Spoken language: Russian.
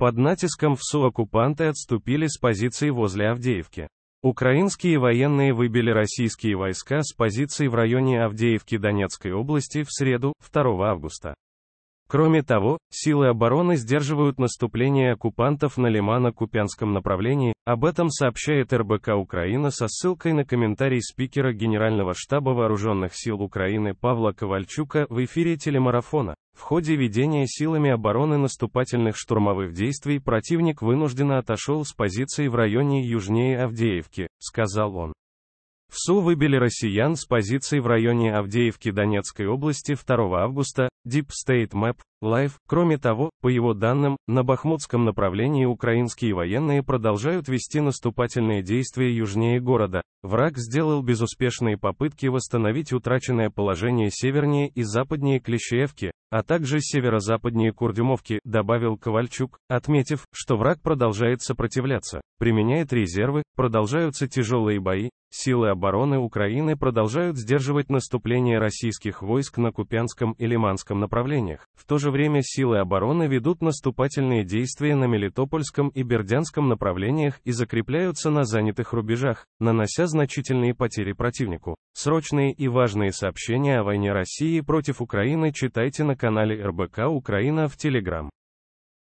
Под натиском ВСУ оккупанты отступили с позиций возле Авдеевки. Украинские военные выбили российские войска с позиций в районе Авдеевки Донецкой области в среду, 2 августа. Кроме того, силы обороны сдерживают наступление оккупантов на Лимано-Купянском направлении, об этом сообщает РБК Украина со ссылкой на комментарий спикера Генерального штаба Вооруженных сил Украины Павла Ковальчука в эфире телемарафона. В ходе ведения силами обороны наступательных штурмовых действий противник вынужденно отошел с позиций в районе южнее Авдеевки, сказал он. В СУ выбили россиян с позиций в районе Авдеевки Донецкой области 2 августа, Deep State Map, Live. Кроме того, по его данным, на бахмутском направлении украинские военные продолжают вести наступательные действия южнее города. Враг сделал безуспешные попытки восстановить утраченное положение севернее и западнее Клещеевки, а также северо-западнее Курдюмовки, добавил Ковальчук, отметив, что враг продолжает сопротивляться, применяет резервы, продолжаются тяжелые бои, Силы обороны Украины продолжают сдерживать наступление российских войск на Купянском и Лиманском направлениях. В то же время силы обороны ведут наступательные действия на Мелитопольском и Бердянском направлениях и закрепляются на занятых рубежах, нанося значительные потери противнику. Срочные и важные сообщения о войне России против Украины читайте на канале РБК Украина в Телеграм.